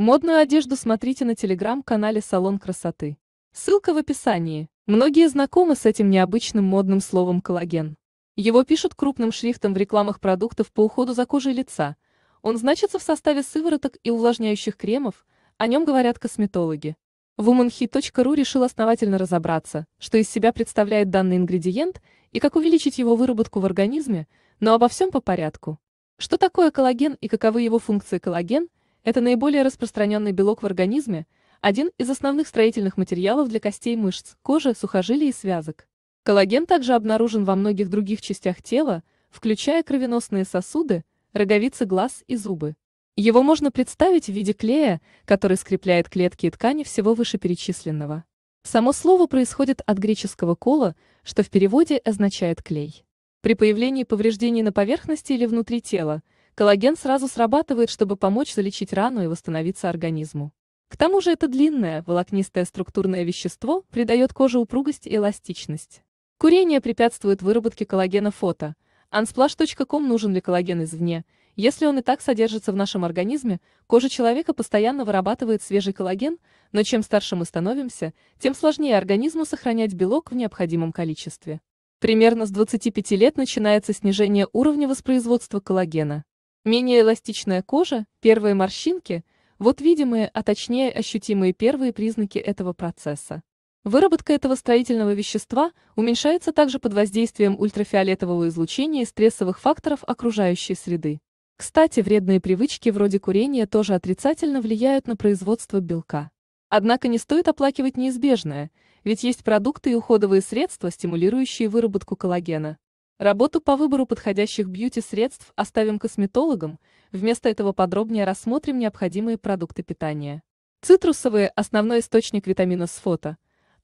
Модную одежду смотрите на телеграм-канале «Салон красоты». Ссылка в описании. Многие знакомы с этим необычным модным словом «коллаген». Его пишут крупным шрифтом в рекламах продуктов по уходу за кожей лица. Он значится в составе сывороток и увлажняющих кремов, о нем говорят косметологи. Womanhi.ru решил основательно разобраться, что из себя представляет данный ингредиент и как увеличить его выработку в организме, но обо всем по порядку. Что такое коллаген и каковы его функции коллаген – это наиболее распространенный белок в организме, один из основных строительных материалов для костей мышц, кожи, сухожилий и связок. Коллаген также обнаружен во многих других частях тела, включая кровеносные сосуды, роговицы глаз и зубы. Его можно представить в виде клея, который скрепляет клетки и ткани всего вышеперечисленного. Само слово происходит от греческого «кола», что в переводе означает «клей». При появлении повреждений на поверхности или внутри тела – Коллаген сразу срабатывает, чтобы помочь залечить рану и восстановиться организму. К тому же это длинное, волокнистое структурное вещество придает коже упругость и эластичность. Курение препятствует выработке коллагена фото. Unsplash.com нужен ли коллаген извне? Если он и так содержится в нашем организме, кожа человека постоянно вырабатывает свежий коллаген, но чем старше мы становимся, тем сложнее организму сохранять белок в необходимом количестве. Примерно с 25 лет начинается снижение уровня воспроизводства коллагена. Менее эластичная кожа, первые морщинки – вот видимые, а точнее ощутимые первые признаки этого процесса. Выработка этого строительного вещества уменьшается также под воздействием ультрафиолетового излучения и стрессовых факторов окружающей среды. Кстати, вредные привычки вроде курения тоже отрицательно влияют на производство белка. Однако не стоит оплакивать неизбежное, ведь есть продукты и уходовые средства, стимулирующие выработку коллагена. Работу по выбору подходящих бьюти-средств оставим косметологам, вместо этого подробнее рассмотрим необходимые продукты питания. Цитрусовые – основной источник витамина с фото.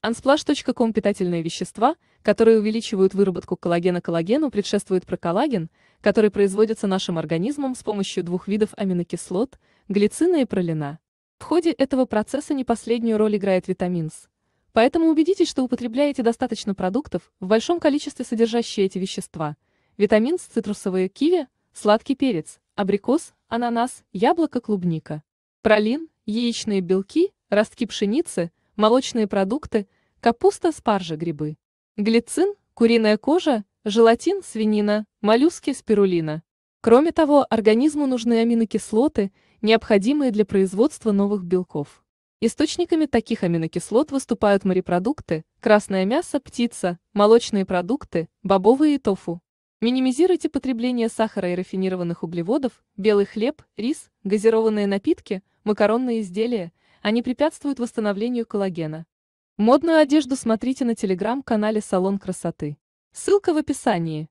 Unsplash.com – питательные вещества, которые увеличивают выработку коллагена коллагену, предшествует проколлаген, который производится нашим организмом с помощью двух видов аминокислот – глицина и пролина. В ходе этого процесса не последнюю роль играет витамин С – Поэтому убедитесь, что употребляете достаточно продуктов, в большом количестве содержащие эти вещества. Витамин с цитрусовые, киви, сладкий перец, абрикос, ананас, яблоко, клубника. Пролин, яичные белки, ростки пшеницы, молочные продукты, капуста, спаржа, грибы. Глицин, куриная кожа, желатин, свинина, моллюски, спирулина. Кроме того, организму нужны аминокислоты, необходимые для производства новых белков. Источниками таких аминокислот выступают морепродукты, красное мясо, птица, молочные продукты, бобовые и тофу. Минимизируйте потребление сахара и рафинированных углеводов, белый хлеб, рис, газированные напитки, макаронные изделия, они препятствуют восстановлению коллагена. Модную одежду смотрите на телеграм-канале «Салон красоты». Ссылка в описании.